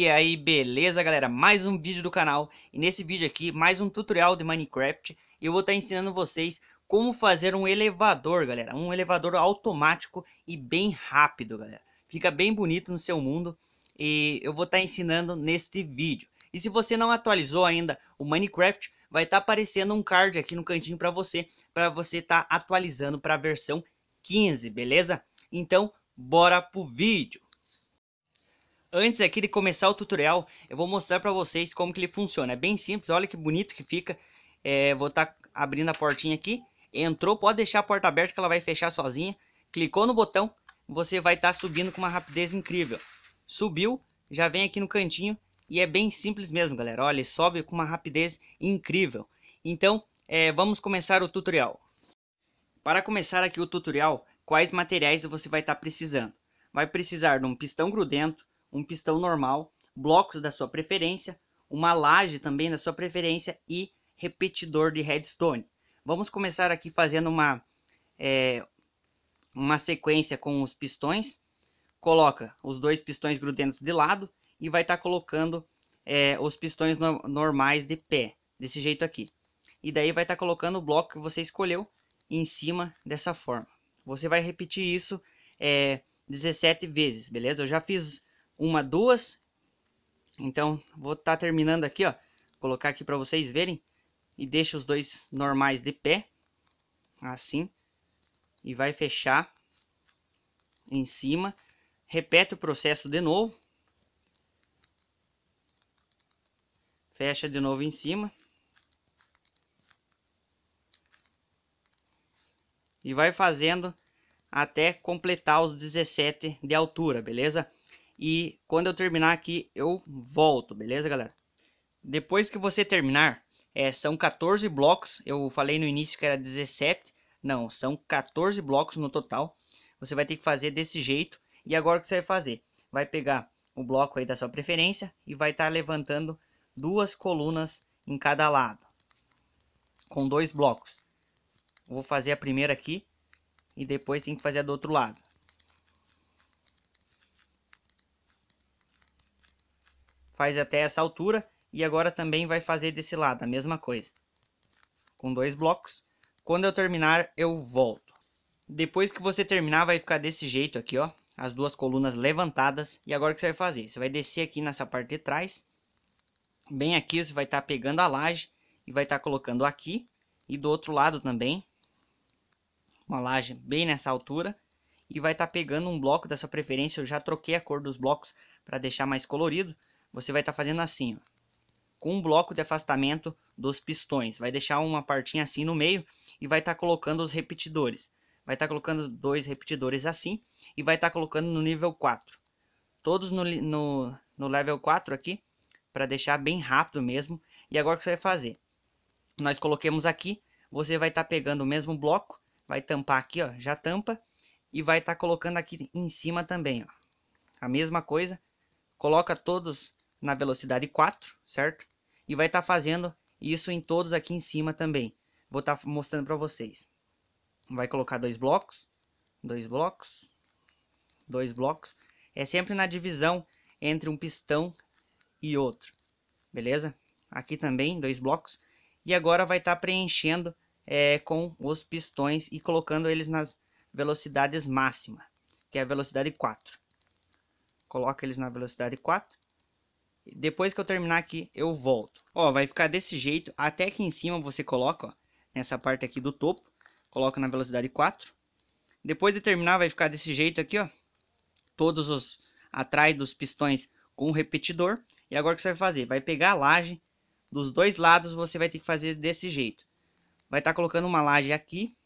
E aí, beleza galera? Mais um vídeo do canal e nesse vídeo aqui, mais um tutorial de Minecraft e eu vou estar tá ensinando vocês como fazer um elevador, galera, um elevador automático e bem rápido, galera. Fica bem bonito no seu mundo e eu vou estar tá ensinando neste vídeo. E se você não atualizou ainda o Minecraft, vai estar tá aparecendo um card aqui no cantinho para você, para você estar tá atualizando para a versão 15, beleza? Então, bora pro vídeo. Antes aqui de começar o tutorial, eu vou mostrar para vocês como que ele funciona. É bem simples, olha que bonito que fica. É, vou estar tá abrindo a portinha aqui. Entrou, pode deixar a porta aberta que ela vai fechar sozinha. Clicou no botão, você vai estar tá subindo com uma rapidez incrível. Subiu, já vem aqui no cantinho e é bem simples mesmo, galera. Olha, ele sobe com uma rapidez incrível. Então, é, vamos começar o tutorial. Para começar aqui o tutorial, quais materiais você vai estar tá precisando? Vai precisar de um pistão grudento, um pistão normal, blocos da sua preferência, uma laje também da sua preferência e repetidor de redstone. Vamos começar aqui fazendo uma, é, uma sequência com os pistões. Coloca os dois pistões grudentos de lado e vai estar tá colocando é, os pistões no normais de pé, desse jeito aqui. E daí vai estar tá colocando o bloco que você escolheu em cima dessa forma. Você vai repetir isso é, 17 vezes, beleza? Eu já fiz uma, duas. Então, vou estar tá terminando aqui, ó. Colocar aqui para vocês verem. E deixa os dois normais de pé. Assim. E vai fechar em cima. Repete o processo de novo. Fecha de novo em cima. E vai fazendo até completar os 17 de altura, beleza? E quando eu terminar aqui, eu volto, beleza, galera? Depois que você terminar, é, são 14 blocos. Eu falei no início que era 17. Não, são 14 blocos no total. Você vai ter que fazer desse jeito. E agora o que você vai fazer? Vai pegar o bloco aí da sua preferência e vai estar tá levantando duas colunas em cada lado. Com dois blocos. Vou fazer a primeira aqui e depois tem que fazer a do outro lado. faz até essa altura e agora também vai fazer desse lado a mesma coisa. Com dois blocos. Quando eu terminar, eu volto. Depois que você terminar, vai ficar desse jeito aqui, ó. As duas colunas levantadas. E agora o que você vai fazer? Você vai descer aqui nessa parte de trás. Bem aqui, você vai estar tá pegando a laje e vai estar tá colocando aqui. E do outro lado também. Uma laje bem nessa altura. E vai estar tá pegando um bloco dessa preferência. Eu já troquei a cor dos blocos para deixar mais colorido você vai estar tá fazendo assim, ó, com um bloco de afastamento dos pistões. Vai deixar uma partinha assim no meio e vai estar tá colocando os repetidores. Vai estar tá colocando dois repetidores assim e vai estar tá colocando no nível 4. Todos no, no, no level 4 aqui, para deixar bem rápido mesmo. E agora o que você vai fazer? Nós coloquemos aqui, você vai estar tá pegando o mesmo bloco, vai tampar aqui, ó, já tampa, e vai estar tá colocando aqui em cima também, ó. A mesma coisa, coloca todos na velocidade 4, certo? E vai estar tá fazendo isso em todos aqui em cima também. Vou estar tá mostrando para vocês. Vai colocar dois blocos, dois blocos, dois blocos. É sempre na divisão entre um pistão e outro, beleza? Aqui também, dois blocos. E agora vai estar tá preenchendo é, com os pistões e colocando eles nas velocidades máxima, que é a velocidade 4. Coloca eles na velocidade 4 depois que eu terminar aqui, eu volto. Ó, vai ficar desse jeito. Até aqui em cima você coloca, ó, nessa parte aqui do topo. Coloca na velocidade 4. Depois de terminar, vai ficar desse jeito aqui, ó. Todos os atrás dos pistões com o repetidor. E agora o que você vai fazer? Vai pegar a laje. Dos dois lados você vai ter que fazer desse jeito. Vai estar tá colocando uma laje aqui.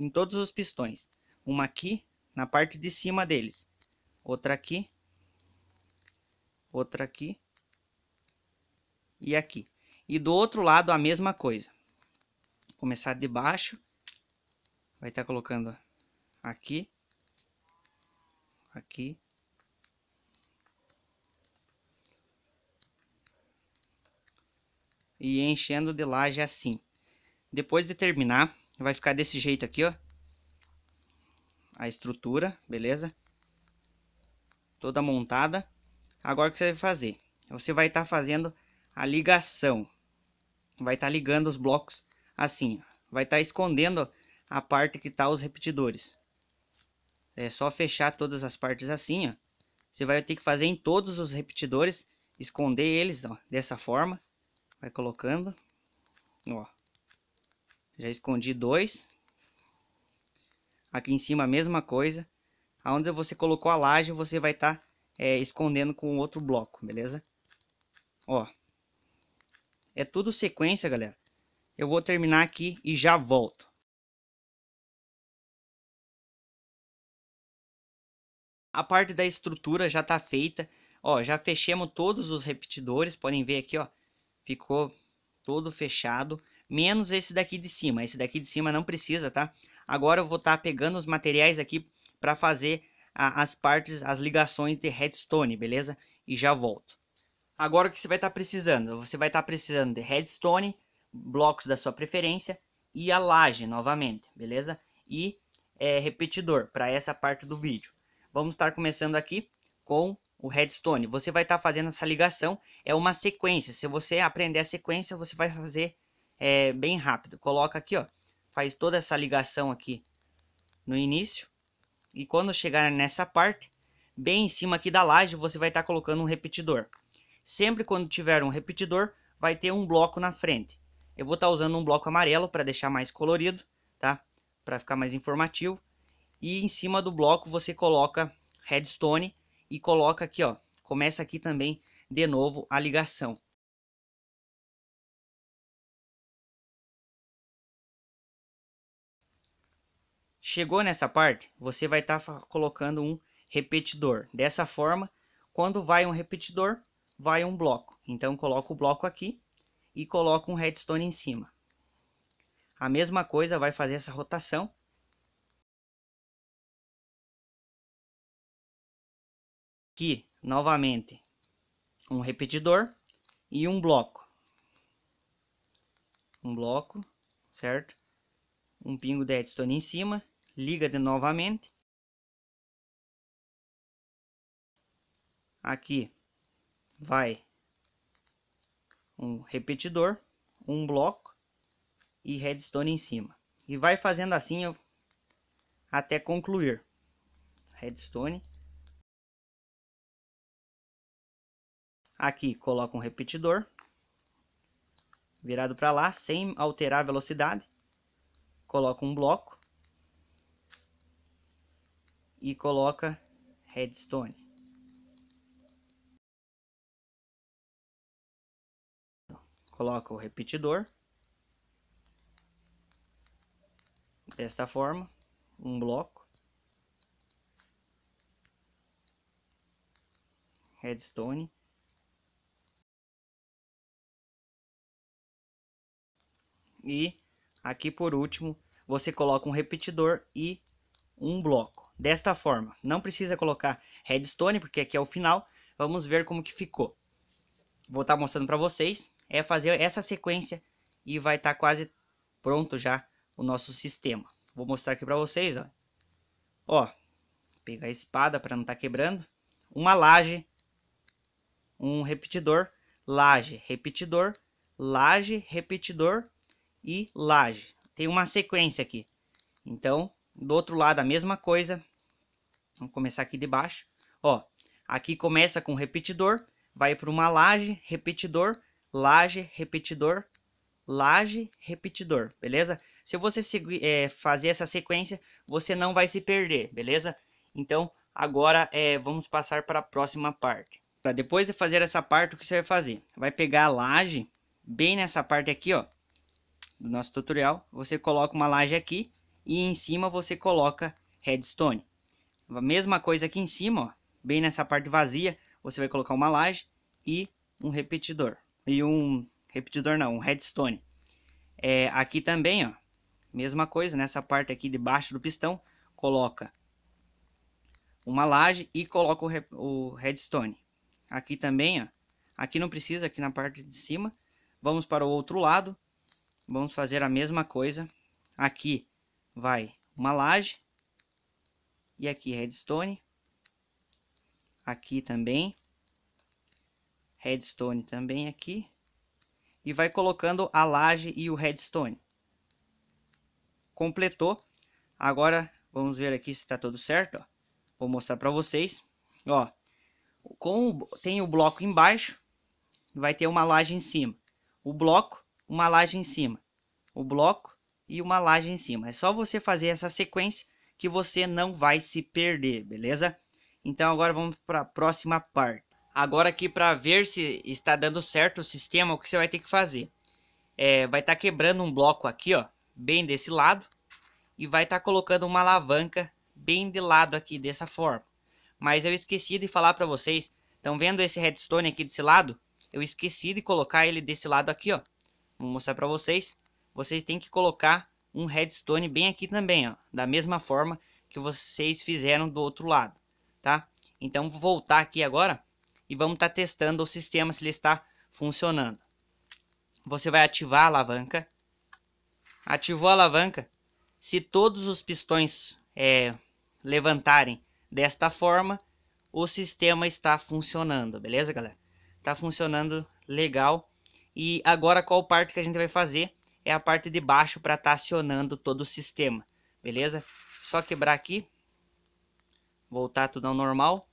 Em todos os pistões. Uma aqui, na parte de cima deles. Outra aqui outra aqui e aqui. E do outro lado a mesma coisa. Vou começar de baixo, vai estar tá colocando aqui, aqui, e enchendo de laje assim. Depois de terminar, vai ficar desse jeito aqui, ó. A estrutura, beleza? Toda montada. Agora o que você vai fazer? Você vai estar tá fazendo a ligação. Vai estar tá ligando os blocos assim. Vai estar tá escondendo a parte que está os repetidores. É só fechar todas as partes assim, ó. Você vai ter que fazer em todos os repetidores, esconder eles, ó, dessa forma. Vai colocando, ó. Já escondi dois. Aqui em cima a mesma coisa. Aonde você colocou a laje, você vai estar tá é, escondendo com outro bloco, beleza? Ó, é tudo sequência, galera. Eu vou terminar aqui e já volto. A parte da estrutura já tá feita. Ó, já fechamos todos os repetidores, podem ver aqui, ó. Ficou todo fechado, menos esse daqui de cima. Esse daqui de cima não precisa, tá? Agora eu vou estar tá pegando os materiais aqui para fazer as partes, as ligações de redstone, beleza? E já volto. Agora o que você vai estar tá precisando? Você vai estar tá precisando de redstone, blocos da sua preferência e a laje novamente, beleza? E é, repetidor para essa parte do vídeo. Vamos estar começando aqui com o redstone. Você vai estar tá fazendo essa ligação, é uma sequência. Se você aprender a sequência, você vai fazer é, bem rápido. Coloca aqui, ó, faz toda essa ligação aqui no início e quando chegar nessa parte, bem em cima aqui da laje, você vai estar tá colocando um repetidor. Sempre quando tiver um repetidor, vai ter um bloco na frente. Eu vou estar tá usando um bloco amarelo para deixar mais colorido, tá? Para ficar mais informativo. E em cima do bloco você coloca redstone e coloca aqui, ó. Começa aqui também de novo a ligação. Chegou nessa parte, você vai estar tá colocando um repetidor. Dessa forma, quando vai um repetidor, vai um bloco. Então, coloca o bloco aqui e coloca um redstone em cima. A mesma coisa vai fazer essa rotação. Aqui, novamente, um repetidor e um bloco. Um bloco, certo? Um pingo de redstone em cima liga de novamente. Aqui vai um repetidor, um bloco e redstone em cima. E vai fazendo assim até concluir. Redstone. Aqui coloca um repetidor virado para lá sem alterar a velocidade. Coloca um bloco e coloca redstone. Coloca o repetidor. Desta forma, um bloco. Redstone. E aqui por último, você coloca um repetidor e um bloco desta forma. Não precisa colocar redstone, porque aqui é o final. Vamos ver como que ficou. Vou estar tá mostrando para vocês. É fazer essa sequência e vai estar tá quase pronto já o nosso sistema. Vou mostrar aqui para vocês, ó. Ó, pegar a espada para não estar tá quebrando. Uma laje, um repetidor, laje, repetidor, laje, repetidor e laje. Tem uma sequência aqui. Então, do outro lado a mesma coisa. Vamos começar aqui de baixo. Ó, aqui começa com repetidor, vai para uma laje, repetidor, laje, repetidor, laje, repetidor, beleza? Se você seguir, é, fazer essa sequência, você não vai se perder, beleza? Então, agora é, vamos passar para a próxima parte. Pra depois de fazer essa parte, o que você vai fazer? Vai pegar a laje, bem nessa parte aqui, ó, do nosso tutorial. Você coloca uma laje aqui, e em cima você coloca redstone. A mesma coisa aqui em cima, ó, bem nessa parte vazia, você vai colocar uma laje e um repetidor. E um repetidor não, um redstone. É, aqui também, ó, mesma coisa, nessa parte aqui debaixo do pistão, coloca uma laje e coloca o, re o redstone. Aqui também, ó, aqui não precisa, aqui na parte de cima. Vamos para o outro lado, vamos fazer a mesma coisa. Aqui vai uma laje. E aqui redstone. Aqui também. Redstone também aqui. E vai colocando a laje e o redstone. Completou. Agora vamos ver aqui se está tudo certo. Ó. Vou mostrar para vocês. Ó, com, tem o bloco embaixo. Vai ter uma laje em cima. O bloco, uma laje em cima. O bloco, e uma laje em cima. É só você fazer essa sequência que você não vai se perder, beleza? Então agora vamos para a próxima parte. Agora aqui para ver se está dando certo o sistema, o que você vai ter que fazer? É, vai estar tá quebrando um bloco aqui, ó, bem desse lado, e vai estar tá colocando uma alavanca bem de lado aqui dessa forma. Mas eu esqueci de falar para vocês, estão vendo esse redstone aqui desse lado? Eu esqueci de colocar ele desse lado aqui, ó. Vou mostrar para vocês vocês têm que colocar um redstone bem aqui também, ó, da mesma forma que vocês fizeram do outro lado, tá? Então vou voltar aqui agora e vamos estar tá testando o sistema se ele está funcionando. Você vai ativar a alavanca. Ativou a alavanca. Se todos os pistões é, levantarem desta forma, o sistema está funcionando, beleza, galera? Está funcionando legal. E agora qual parte que a gente vai fazer é a parte de baixo para estar tá acionando todo o sistema, beleza? Só quebrar aqui, voltar tudo ao normal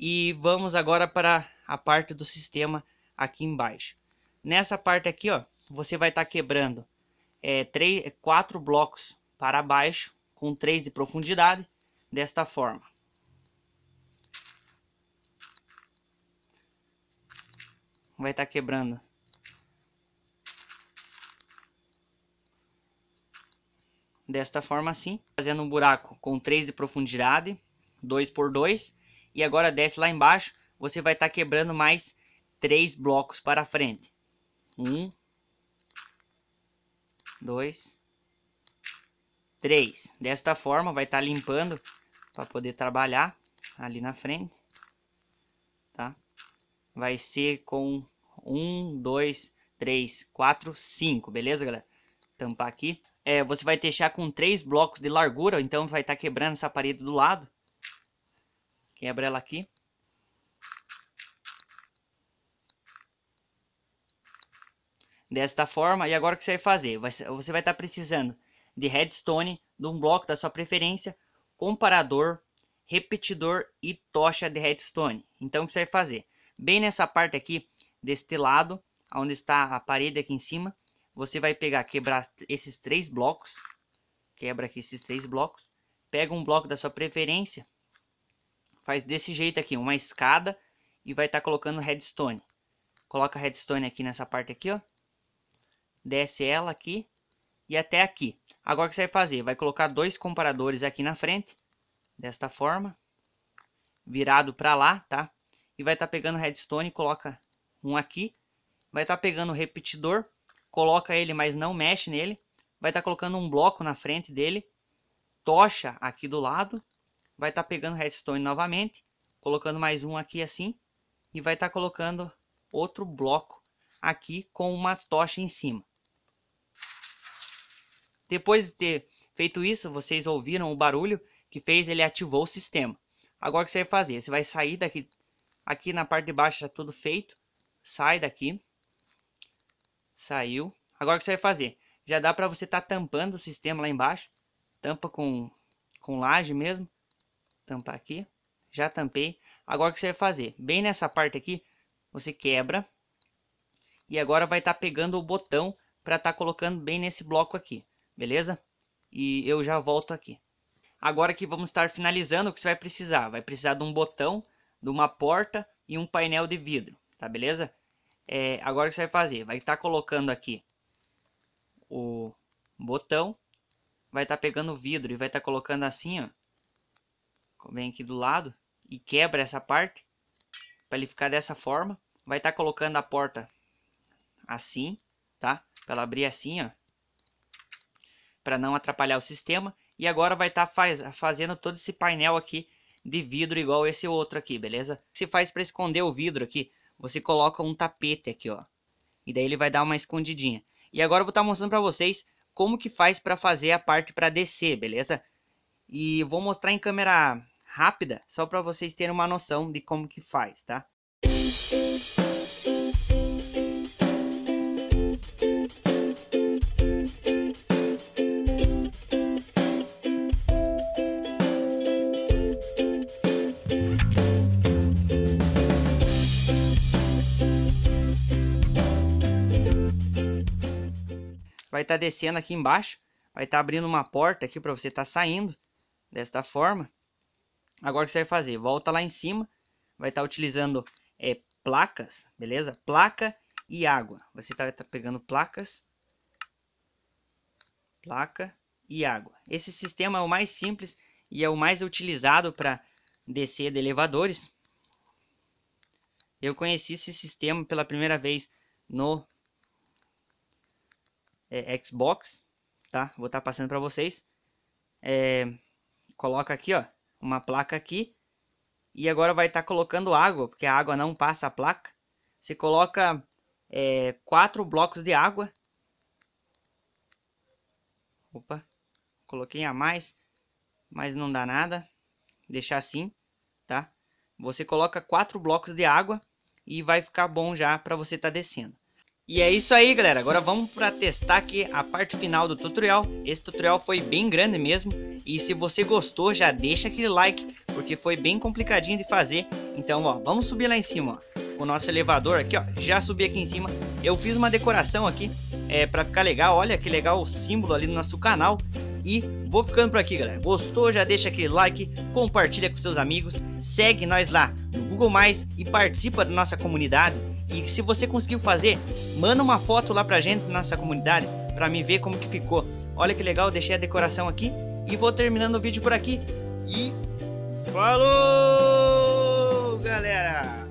e vamos agora para a parte do sistema aqui embaixo. Nessa parte aqui, ó, você vai estar tá quebrando é, três, quatro blocos para baixo com três de profundidade desta forma. Vai estar tá quebrando desta forma assim, fazendo um buraco com 3 de profundidade, 2 por 2, e agora desce lá embaixo, você vai estar tá quebrando mais 3 blocos para frente. 1, 2, 3. Desta forma, vai estar tá limpando para poder trabalhar ali na frente, tá? Vai ser com 1, 2, 3, 4, 5, beleza, galera? Tampar aqui é, você vai deixar com três blocos de largura, então vai estar tá quebrando essa parede do lado. Quebra ela aqui. Desta forma, e agora o que você vai fazer? Você vai estar tá precisando de redstone, de um bloco da sua preferência, comparador, repetidor e tocha de redstone. Então o que você vai fazer? Bem nessa parte aqui, deste lado, onde está a parede aqui em cima, você vai pegar, quebrar esses três blocos. Quebra aqui esses três blocos. Pega um bloco da sua preferência. Faz desse jeito aqui, uma escada. E vai estar tá colocando redstone. Coloca redstone aqui nessa parte aqui, ó. Desce ela aqui. E até aqui. Agora o que você vai fazer? Vai colocar dois comparadores aqui na frente. Desta forma. Virado para lá, tá? E vai estar tá pegando redstone. Coloca um aqui vai estar tá pegando o repetidor coloca ele, mas não mexe nele. Vai estar tá colocando um bloco na frente dele, tocha aqui do lado, vai estar tá pegando redstone novamente, colocando mais um aqui assim, e vai estar tá colocando outro bloco aqui com uma tocha em cima. Depois de ter feito isso, vocês ouviram o barulho que fez, ele ativou o sistema. Agora o que você vai fazer? Você vai sair daqui, aqui na parte de baixo já tudo feito, sai daqui, Saiu. Agora o que você vai fazer? Já dá para você estar tá tampando o sistema lá embaixo. Tampa com, com laje mesmo. Tampar aqui. Já tampei. Agora o que você vai fazer? Bem nessa parte aqui, você quebra. E agora vai estar tá pegando o botão para estar tá colocando bem nesse bloco aqui. Beleza? E eu já volto aqui. Agora que vamos estar finalizando, o que você vai precisar? Vai precisar de um botão, de uma porta e um painel de vidro. Tá beleza? É, agora o que você vai fazer? Vai estar tá colocando aqui o botão, vai estar tá pegando o vidro e vai estar tá colocando assim, ó. Vem aqui do lado e quebra essa parte para ele ficar dessa forma. Vai estar tá colocando a porta assim, tá? Para ela abrir assim, ó. Para não atrapalhar o sistema. E agora vai estar tá faz, fazendo todo esse painel aqui de vidro igual esse outro aqui, beleza? O que se faz para esconder o vidro aqui? você coloca um tapete aqui, ó. E daí ele vai dar uma escondidinha. E agora eu vou estar tá mostrando para vocês como que faz para fazer a parte para descer, beleza? E vou mostrar em câmera rápida, só para vocês terem uma noção de como que faz, tá? vai estar tá descendo aqui embaixo, vai estar tá abrindo uma porta aqui para você estar tá saindo desta forma. Agora o que você vai fazer? Volta lá em cima, vai estar tá utilizando é, placas, beleza? Placa e água. Você está tá pegando placas, placa e água. Esse sistema é o mais simples e é o mais utilizado para descer de elevadores. Eu conheci esse sistema pela primeira vez no é, Xbox, tá? Vou estar tá passando para vocês. É, coloca aqui, ó, uma placa aqui. E agora vai estar tá colocando água, porque a água não passa a placa. Você coloca é, quatro blocos de água. Opa, coloquei a mais, mas não dá nada. Deixar assim, tá? Você coloca quatro blocos de água e vai ficar bom já para você estar tá descendo. E é isso aí, galera. Agora vamos para testar aqui a parte final do tutorial. Esse tutorial foi bem grande mesmo. E se você gostou, já deixa aquele like, porque foi bem complicadinho de fazer. Então, ó, vamos subir lá em cima, ó. O nosso elevador aqui, ó, já subi aqui em cima. Eu fiz uma decoração aqui, é, para ficar legal. Olha que legal o símbolo ali no nosso canal. E vou ficando por aqui, galera. Gostou? Já deixa aquele like, compartilha com seus amigos, segue nós lá no Google+, e participa da nossa comunidade e se você conseguiu fazer, manda uma foto lá pra gente, nossa comunidade, pra mim ver como que ficou. Olha que legal, deixei a decoração aqui e vou terminando o vídeo por aqui. E falou, galera!